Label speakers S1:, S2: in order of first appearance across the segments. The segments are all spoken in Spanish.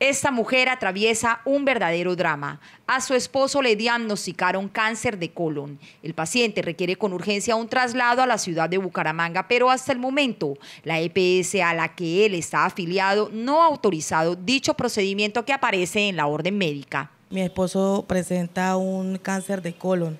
S1: Esta mujer atraviesa un verdadero drama. A su esposo le diagnosticaron cáncer de colon. El paciente requiere con urgencia un traslado a la ciudad de Bucaramanga, pero hasta el momento la EPS a la que él está afiliado no ha autorizado dicho procedimiento que aparece en la orden médica.
S2: Mi esposo presenta un cáncer de colon.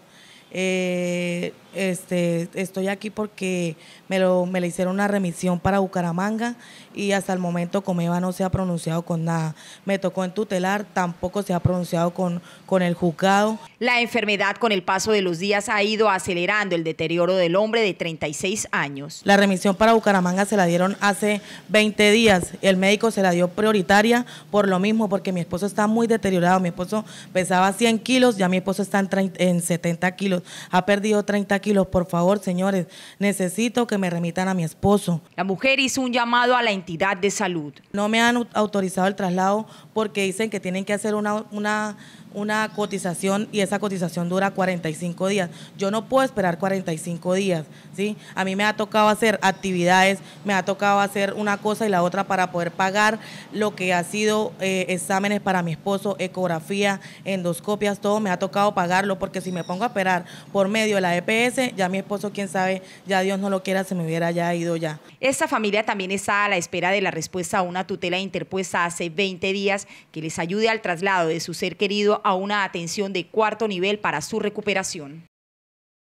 S2: Eh, este, estoy aquí porque me, lo, me le hicieron una remisión para Bucaramanga y hasta el momento Comeva no se ha pronunciado con nada. Me tocó en tutelar, tampoco se ha pronunciado con, con el juzgado.
S1: La enfermedad con el paso de los días ha ido acelerando el deterioro del hombre de 36 años.
S2: La remisión para Bucaramanga se la dieron hace 20 días. El médico se la dio prioritaria por lo mismo, porque mi esposo está muy deteriorado. Mi esposo pesaba 100 kilos, ya mi esposo está en, en 70 kilos. Ha perdido 30 kilos por favor, señores. Necesito que me remitan a mi esposo. La mujer hizo un llamado a la entidad de salud. No me han autorizado el traslado porque dicen que tienen que hacer una, una, una cotización y esa cotización dura 45 días. Yo no puedo esperar 45 días, ¿sí? A mí me ha tocado hacer actividades, me ha tocado hacer una cosa y la otra para poder pagar lo que ha sido eh, exámenes para mi esposo, ecografía, endoscopias, todo me ha tocado pagarlo porque si me pongo a esperar por medio de la EPS, ya mi esposo, quién sabe, ya Dios no lo quiera, se me
S1: hubiera ya ido ya. Esta familia también está a la espera de la respuesta a una tutela interpuesta hace 20 días que les ayude al traslado de su ser querido a una atención de cuarto nivel para su recuperación.